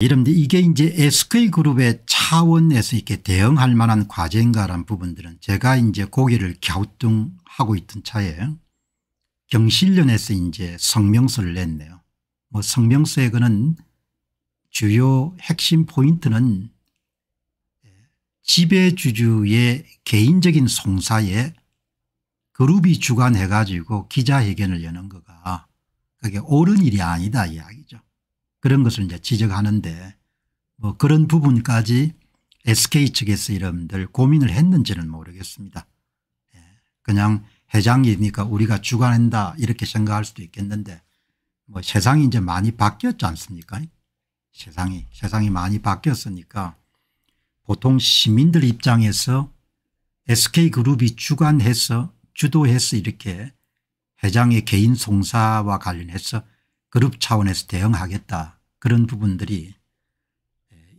이런데 이게 이제 SK 그룹의 차원에서 이렇게 대응할 만한 과제인가라는 부분들은 제가 이제 고개를 갸우뚱하고 있던 차에 경실련에서 이제 성명서를 냈네요. 뭐 성명서에 그는 주요 핵심 포인트는 지배주주의 개인적인 송사에 그룹이 주관해 가지고 기자회견을 여는 거가 그게 옳은 일이 아니다 이야기죠. 그런 것을 이제 지적하는데 뭐 그런 부분까지 SK 측에서 여러분들 고민을 했는지는 모르겠습니다. 예, 그냥 해장이니까 우리가 주관한다 이렇게 생각할 수도 있겠는데 뭐 세상이 이제 많이 바뀌었지 않습니까? 세상이 세상이 많이 바뀌었으니까 보통 시민들 입장에서 SK그룹이 주관해서 주도해서 이렇게 회장의 개인 송사와 관련해서 그룹 차원에서 대응하겠다 그런 부분들이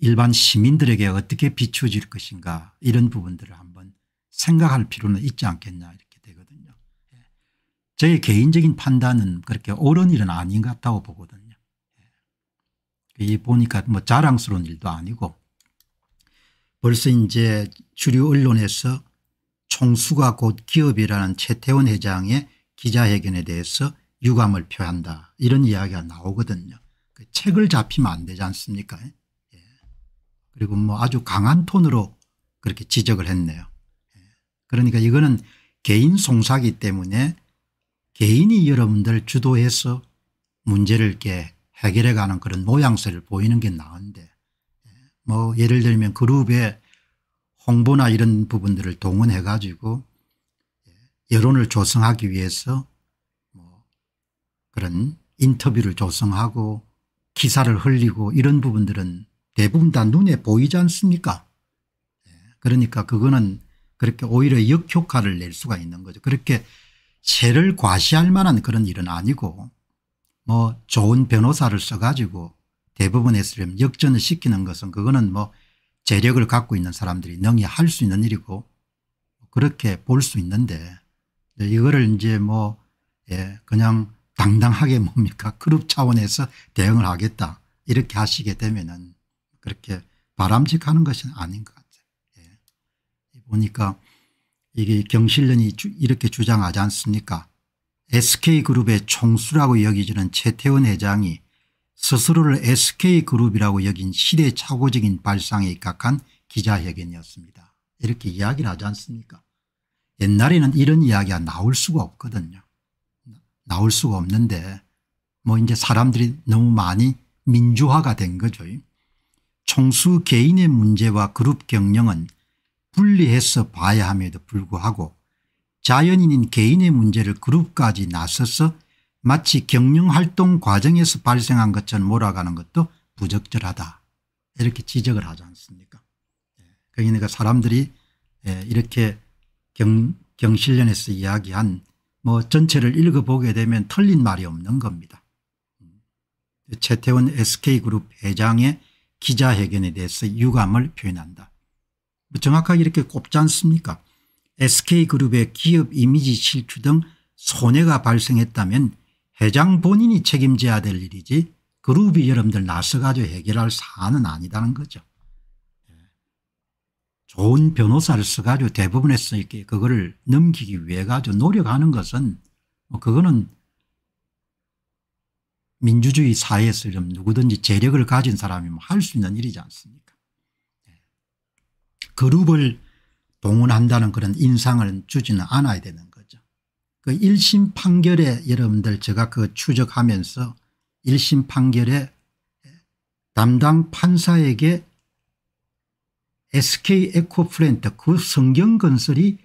일반 시민들에게 어떻게 비추어질 것인가 이런 부분들을 한번 생각할 필요는 있지 않겠냐 이렇게 되거든요. 제 예. 개인적인 판단은 그렇게 옳은 일은 아닌 것 같다고 보거든요. 예. 이 보니까 뭐 자랑스러운 일도 아니고 벌써 이제 주류 언론에서 총수가 곧 기업이라는 최태원 회장의 기자회견에 대해서 유감을 표한다 이런 이야기가 나오거든요. 그 책을 잡히면 안 되지 않습니까 예. 그리고 뭐 아주 강한 톤으로 그렇게 지적을 했네요. 예. 그러니까 이거는 개인 송사기 때문에 개인이 여러분들 주도해서 문제를 이렇게 해결해가는 그런 모양새를 보이는 게 나은데 예. 뭐 예를 들면 그룹의 홍보나 이런 부분들을 동원해 가지고 예. 여론을 조성하기 위해서 그런 인터뷰를 조성하고 기사를 흘리고 이런 부분들은 대부분 다 눈에 보이지 않습니까 예, 그러니까 그거는 그렇게 오히려 역효과를 낼 수가 있는 거죠. 그렇게 세를 과시할 만한 그런 일은 아니고 뭐 좋은 변호사를 써가지고 대부분의 사 역전을 시키는 것은 그거는 뭐 재력을 갖고 있는 사람들이 능히 할 수 있는 일이고 그렇게 볼 수 있는데 이거를 이제 뭐 예, 그냥 당당하게 뭡니까 그룹 차원에서 대응을 하겠다 이렇게 하시게 되면은 그렇게 바람직한 것은 아닌 것 같아요. 예. 보니까 이게 경실련이 주, 이렇게 주장하지 않습니까 SK그룹의 총수라고 여기지는 최태원 회장이 스스로를 SK그룹이라고 여긴 시대착오적인 발상에 입각한 기자회견이었습니다. 이렇게 이야기를 하지 않습니까 옛날에는 이런 이야기가 나올 수가 없거든요. 나올 수가 없는데 뭐 이제 사람들이 너무 많이 민주화가 된 거죠. 총수 개인의 문제와 그룹 경영은 분리해서 봐야 함에도 불구하고 자연인인 개인의 문제를 그룹까지 나서서 마치 경영활동 과정에서 발생한 것처럼 몰아가는 것도 부적절하다 이렇게 지적을 하지 않습니까 그러니까 사람들이 예, 이렇게 경, 경실련에서 이야기한 뭐 전체를 읽어보게 되면 틀린 말이 없는 겁니다. 최태원 SK그룹 회장의 기자회견에 대해서 유감을 표현한다. 뭐 정확하게 이렇게 꼽지 않습니까 SK그룹의 기업 이미지 실추 등 손해가 발생했다면 회장 본인이 책임져야 될 일이지 그룹이 여러분들 나서가지고 해결할 사안은 아니다는 거죠. 좋은 변호사를 써가지고 대부분의 쓰니까 그거를 넘기기 위해 가지고 노력하는 것은 뭐 그거는 민주주의 사회에서 좀 누구든지 재력을 가진 사람이 뭐할수 있는 일이지 않습니까 예. 그룹을 동원한다는 그런 인상을 주지는 않아야 되는 거죠. 그 1심 판결에 여러분들 제가 그 추적하면서 1심 판결에 담당 판사에게 SK 에코프렌트그 성경 건설이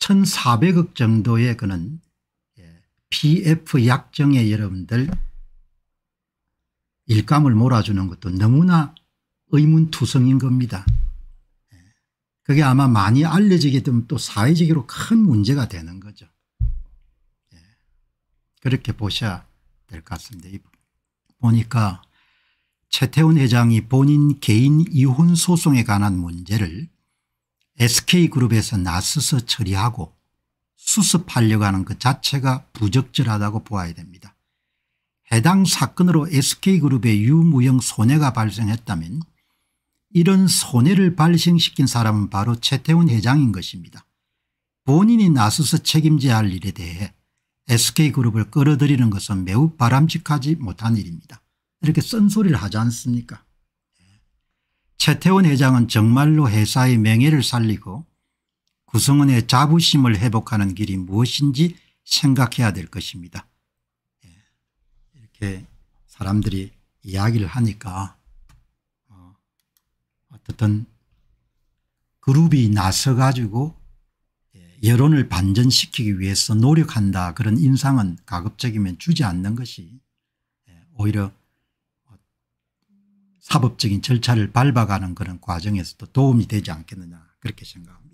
1,400억 정도의 그는 예, PF 약정에 여러분들 일감을 몰아주는 것도 너무나 의문투성인 겁니다. 예, 그게 아마 많이 알려지게 되면 또 사회적으로 큰 문제가 되는 거죠. 예, 그렇게 보셔야 될 것 같습니다. 보니까 최태원 회장이 본인 개인 이혼 소송에 관한 문제를 SK그룹에서 나서서 처리하고 수습하려고 하는 그 자체가 부적절하다고 보아야 됩니다. 해당 사건으로 SK그룹의 유무형 손해가 발생했다면 이런 손해를 발생시킨 사람은 바로 최태훈 회장인 것입니다. 본인이 나서서 책임져야 할 일에 대해 SK그룹을 끌어들이는 것은 매우 바람직하지 못한 일입니다. 이렇게 쓴소리를 하지 않습니까 최태원 회장은 정말로 회사의 명예를 살리고 구성원의 자부심을 회복하는 길이 무엇인지 생각해야 될 것입니다. 예. 이렇게 사람들이 이야기를 하니까 어, 어떻든 그룹이 나서 가지고 예, 여론을 반전시키기 위해서 노력한다 그런 인상은 가급적이면 주지 않는 것이 예, 오히려 합법적인 절차를 밟아가는 그런 과정에서도 도움이 되지 않겠느냐 그렇게 생각합니다.